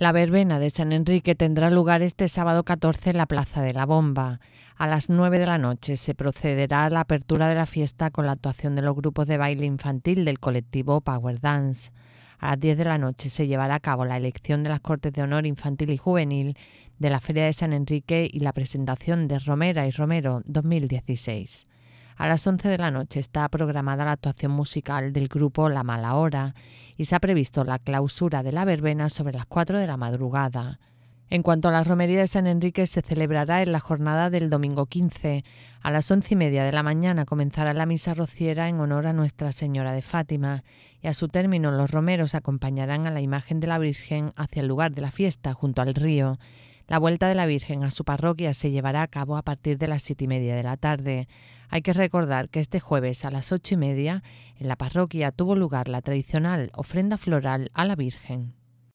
La verbena de San Enrique tendrá lugar este sábado 14 en la Plaza de la Bomba. A las 9 de la noche se procederá a la apertura de la fiesta con la actuación de los grupos de baile infantil del colectivo Power Dance. A las 10 de la noche se llevará a cabo la elección de las Cortes de Honor Infantil y Juvenil de la Feria de San Enrique y la presentación de Romera y Romero 2016. A las 11 de la noche está programada la actuación musical del grupo La Mala Hora y se ha previsto la clausura de la verbena sobre las 4 de la madrugada. En cuanto a la romería de San Enrique, se celebrará en la jornada del domingo 15. A las once y media de la mañana comenzará la misa rociera en honor a Nuestra Señora de Fátima, y a su término los romeros acompañarán a la imagen de la Virgen hacia el lugar de la fiesta, junto al río. La vuelta de la Virgen a su parroquia se llevará a cabo a partir de las siete y media de la tarde. Hay que recordar que este jueves a las ocho y media en la parroquia tuvo lugar la tradicional ofrenda floral a la Virgen.